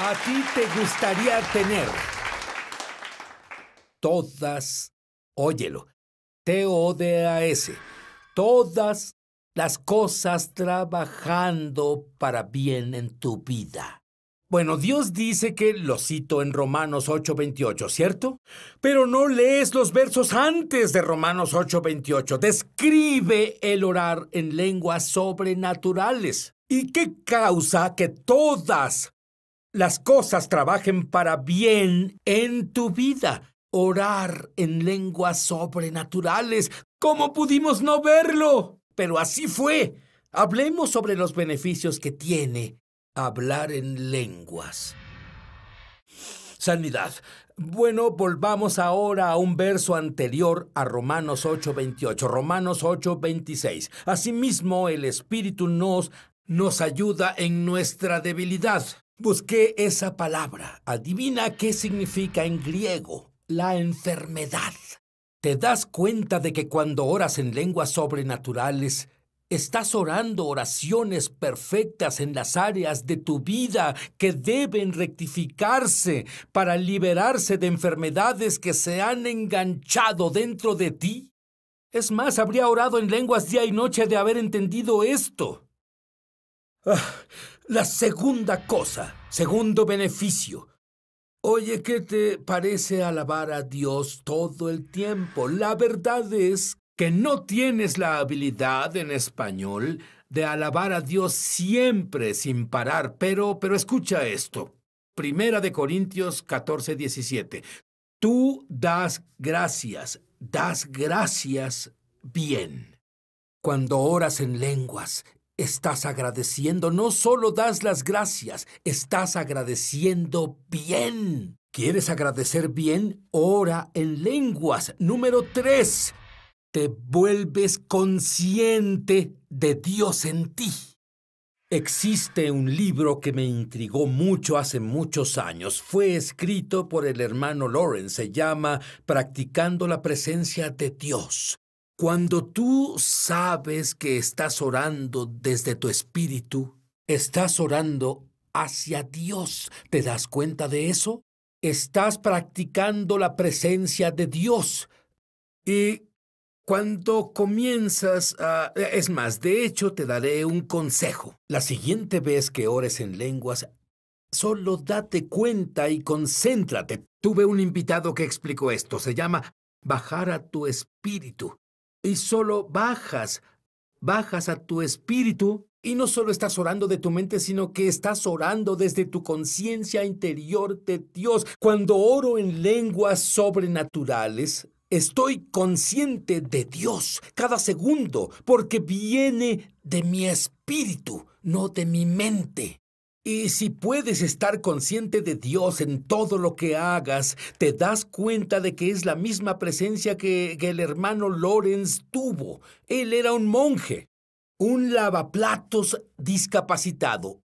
a ti te gustaría tener? Todas, óyelo, t o d a todas las cosas trabajando para bien en tu vida. Bueno, Dios dice que lo cito en Romanos 8:28, ¿cierto? Pero no lees los versos antes de Romanos 8:28. Describe el orar en lenguas sobrenaturales. ¿Y qué causa que todas las cosas trabajen para bien en tu vida. Orar en lenguas sobrenaturales. ¿Cómo pudimos no verlo? Pero así fue. Hablemos sobre los beneficios que tiene hablar en lenguas. Sanidad. Bueno, volvamos ahora a un verso anterior a Romanos 8:28, Romanos 8:26. Asimismo, el Espíritu nos nos ayuda en nuestra debilidad. Busqué esa palabra. Adivina qué significa en griego. La enfermedad. ¿Te das cuenta de que cuando oras en lenguas sobrenaturales, estás orando oraciones perfectas en las áreas de tu vida que deben rectificarse para liberarse de enfermedades que se han enganchado dentro de ti? Es más, habría orado en lenguas día y noche de haber entendido esto. Ah, la segunda cosa, segundo beneficio. Oye, ¿qué te parece alabar a Dios todo el tiempo? La verdad es que no tienes la habilidad en español de alabar a Dios siempre sin parar, pero, pero escucha esto. Primera de Corintios 14, 17. Tú das gracias, das gracias bien. Cuando oras en lenguas, estás agradeciendo, no solo das las gracias, estás agradeciendo bien. ¿Quieres agradecer bien? Ora en lenguas. Número 3. Te vuelves consciente de Dios en ti. Existe un libro que me intrigó mucho hace muchos años. Fue escrito por el hermano Lawrence. Se llama Practicando la presencia de Dios. Cuando tú sabes que estás orando desde tu espíritu, estás orando hacia Dios, ¿te das cuenta de eso? Estás practicando la presencia de Dios. Y cuando comienzas a... Es más, de hecho te daré un consejo. La siguiente vez que ores en lenguas, solo date cuenta y concéntrate. Tuve un invitado que explicó esto. Se llama bajar a tu espíritu y solo bajas, bajas a tu espíritu y no solo estás orando de tu mente, sino que estás orando desde tu conciencia interior de Dios. Cuando oro en lenguas sobrenaturales, estoy consciente de Dios cada segundo, porque viene de mi espíritu, no de mi mente. Y si puedes estar consciente de Dios en todo lo que hagas, te das cuenta de que es la misma presencia que, el hermano Lorenz tuvo. Él era un monje, un lavaplatos discapacitado,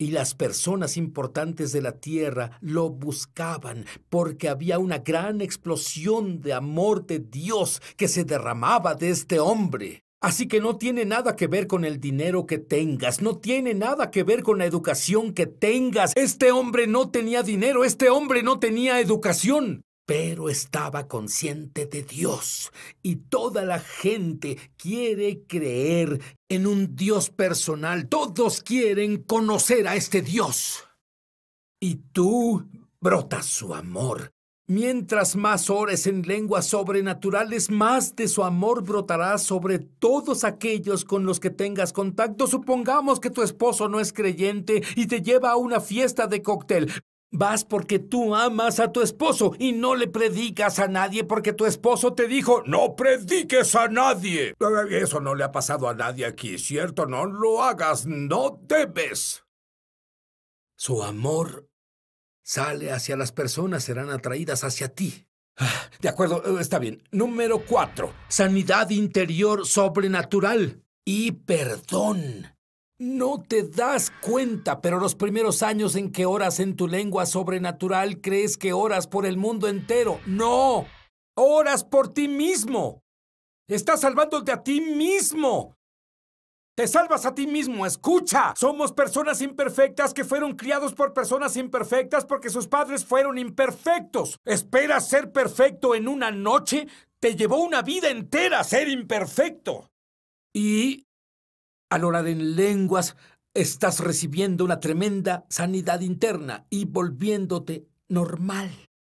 y las personas importantes de la tierra lo buscaban porque había una gran explosión de amor de Dios que se derramaba de este hombre. Así que no tiene nada que ver con el dinero que tengas, no tiene nada que ver con la educación que tengas. Este hombre no tenía dinero, este hombre no tenía educación, pero estaba consciente de Dios. Y toda la gente quiere creer en un Dios personal, todos quieren conocer a este Dios. Y tú brotas su amor, Mientras más ores en lenguas sobrenaturales, más de su amor brotará sobre todos aquellos con los que tengas contacto. Supongamos que tu esposo no es creyente y te lleva a una fiesta de cóctel. Vas porque tú amas a tu esposo y no le predicas a nadie porque tu esposo te dijo, no prediques a nadie. Eso no le ha pasado a nadie aquí, ¿cierto? No lo hagas, no debes. Su amor Sale hacia las personas, serán atraídas hacia ti. Ah, de acuerdo, eh, está bien. Número cuatro. Sanidad interior sobrenatural y perdón. No te das cuenta, pero los primeros años en que oras en tu lengua sobrenatural crees que oras por el mundo entero. No, oras por ti mismo. Estás salvándote a ti mismo. Te salvas a ti mismo, escucha. Somos personas imperfectas que fueron criados por personas imperfectas porque sus padres fueron imperfectos. ¿Esperas ser perfecto en una noche? Te llevó una vida entera ser imperfecto. Y a la hora de lenguas, estás recibiendo una tremenda sanidad interna y volviéndote normal.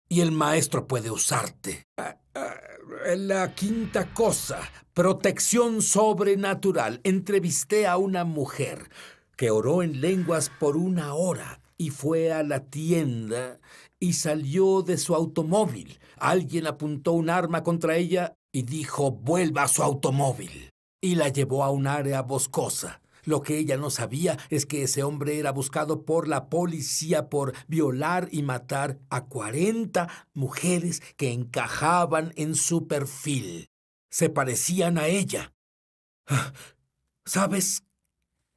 Y el maestro puede usarte. Ah, ah. La quinta cosa, protección sobrenatural. Entrevisté a una mujer que oró en lenguas por una hora y fue a la tienda y salió de su automóvil. Alguien apuntó un arma contra ella y dijo, vuelva a su automóvil. Y la llevó a un área boscosa. Lo que ella no sabía es que ese hombre era buscado por la policía por violar y matar a 40 mujeres que encajaban en su perfil. Se parecían a ella. ¿Sabes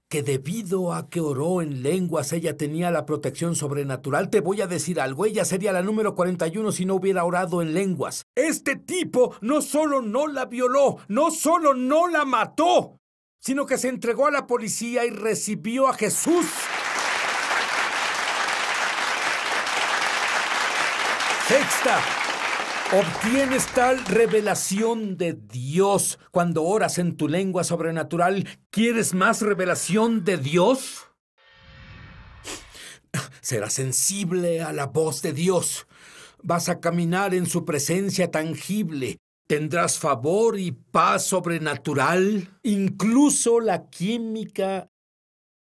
que debido a que oró en lenguas ella tenía la protección sobrenatural. Te voy a decir algo, ella sería la número 41 si no hubiera orado en lenguas. Este tipo no solo no la violó, no solo no la mató, sino que se entregó a la policía y recibió a Jesús. Sexta, obtienes tal revelación de Dios cuando oras en tu lengua sobrenatural. ¿Quieres más revelación de Dios? Serás sensible a la voz de Dios. Vas a caminar en su presencia tangible. Tendrás favor y paz sobrenatural. Incluso la química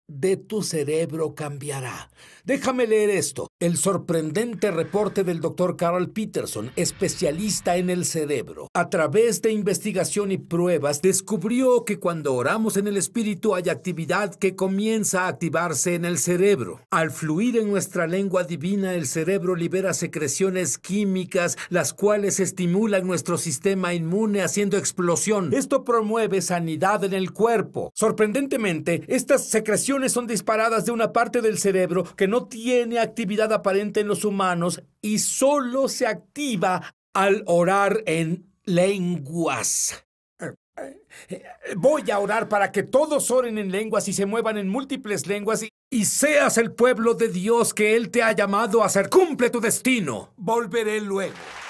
de tu cerebro cambiará. Déjame leer esto. El sorprendente reporte del doctor Carl Peterson, especialista en el cerebro, a través de investigación y pruebas, descubrió que cuando oramos en el espíritu hay actividad que comienza a activarse en el cerebro. Al fluir en nuestra lengua divina, el cerebro libera secreciones químicas, las cuales estimulan nuestro sistema inmune haciendo explosión. Esto promueve sanidad en el cuerpo. Sorprendentemente, estas secreciones son disparadas de una parte del cerebro que no tiene actividad aparente en los humanos y solo se activa al orar en lenguas. Voy a orar para que todos oren en lenguas y se muevan en múltiples lenguas y, seas el pueblo de Dios que Él te ha llamado a hacer Cumple tu destino. Volveré luego.